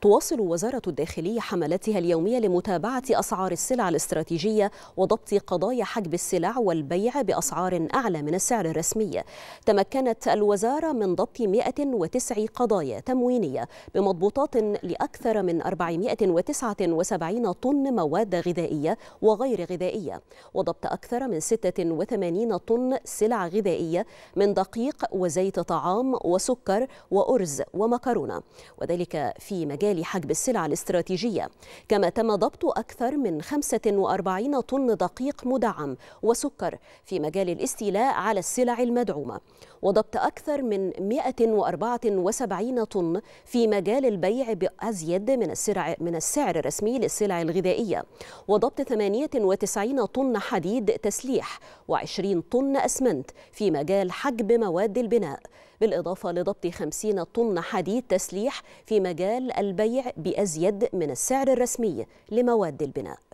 تواصل وزارة الداخلية حملاتها اليومية لمتابعة أسعار السلع الاستراتيجية وضبط قضايا حجب السلع والبيع بأسعار أعلى من السعر الرسمي تمكنت الوزارة من ضبط 109 قضايا تموينية بمضبوطات لأكثر من 479 طن مواد غذائية وغير غذائية وضبط أكثر من 86 طن سلع غذائية من دقيق وزيت طعام وسكر وأرز ومكرونة وذلك في مجال لحجب حجب السلع الاستراتيجية كما تم ضبط أكثر من 45 طن دقيق مدعم وسكر في مجال الاستيلاء على السلع المدعومة وضبط أكثر من 174 طن في مجال البيع بأزيد من السعر, من السعر الرسمي للسلع الغذائية وضبط 98 طن حديد تسليح و20 طن أسمنت في مجال حجب مواد البناء بالإضافة لضبط 50 طن حديد تسليح في مجال البيع البيع بأزيد من السعر الرسمي لمواد البناء